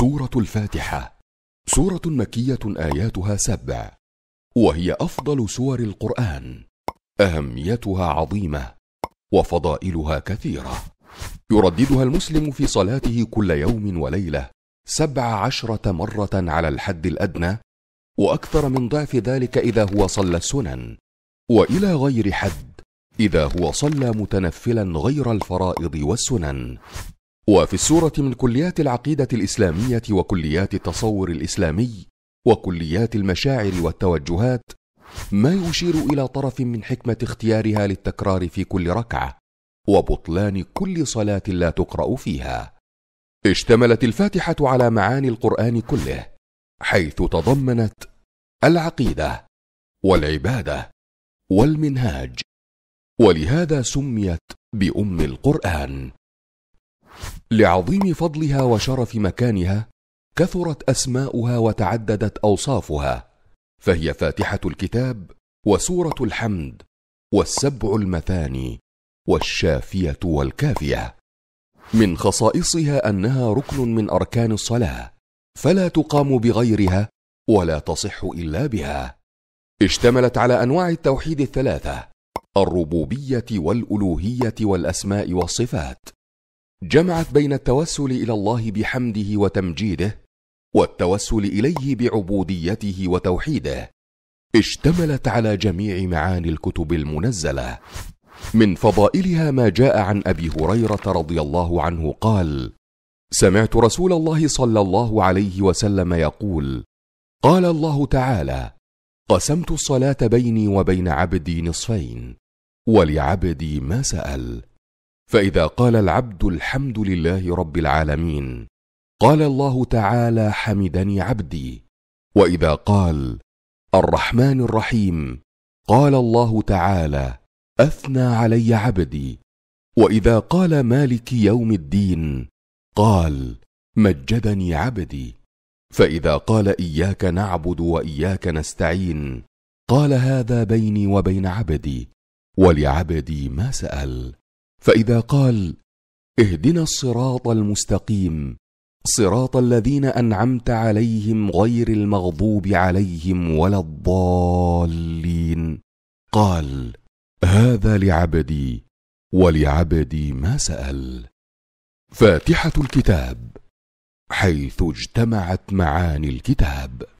سورة الفاتحة سورة مكية آياتها سبع وهي أفضل سور القرآن أهميتها عظيمة وفضائلها كثيرة يرددها المسلم في صلاته كل يوم وليلة سبع عشرة مرة على الحد الأدنى وأكثر من ضعف ذلك إذا هو صلى السنن وإلى غير حد إذا هو صلى متنفلا غير الفرائض والسنن وفي السورة من كليات العقيدة الإسلامية وكليات التصور الإسلامي وكليات المشاعر والتوجهات ما يشير إلى طرف من حكمة اختيارها للتكرار في كل ركعة وبطلان كل صلاة لا تقرأ فيها. اشتملت الفاتحة على معاني القرآن كله، حيث تضمنت العقيدة والعبادة والمنهاج، ولهذا سميت بأم القرآن. لعظيم فضلها وشرف مكانها كثرت اسماؤها وتعددت اوصافها فهي فاتحه الكتاب وسوره الحمد والسبع المثاني والشافيه والكافيه من خصائصها انها ركن من اركان الصلاه فلا تقام بغيرها ولا تصح الا بها اشتملت على انواع التوحيد الثلاثه الربوبيه والالوهيه والاسماء والصفات جمعت بين التوسل الى الله بحمده وتمجيده والتوسل اليه بعبوديته وتوحيده اشتملت على جميع معاني الكتب المنزله من فضائلها ما جاء عن ابي هريره رضي الله عنه قال سمعت رسول الله صلى الله عليه وسلم يقول قال الله تعالى قسمت الصلاه بيني وبين عبدي نصفين ولعبدي ما سال فاذا قال العبد الحمد لله رب العالمين قال الله تعالى حمدني عبدي واذا قال الرحمن الرحيم قال الله تعالى اثنى علي عبدي واذا قال مالك يوم الدين قال مجدني عبدي فاذا قال اياك نعبد واياك نستعين قال هذا بيني وبين عبدي ولعبدي ما سال فاذا قال اهدنا الصراط المستقيم صراط الذين انعمت عليهم غير المغضوب عليهم ولا الضالين قال هذا لعبدي ولعبدي ما سال فاتحه الكتاب حيث اجتمعت معاني الكتاب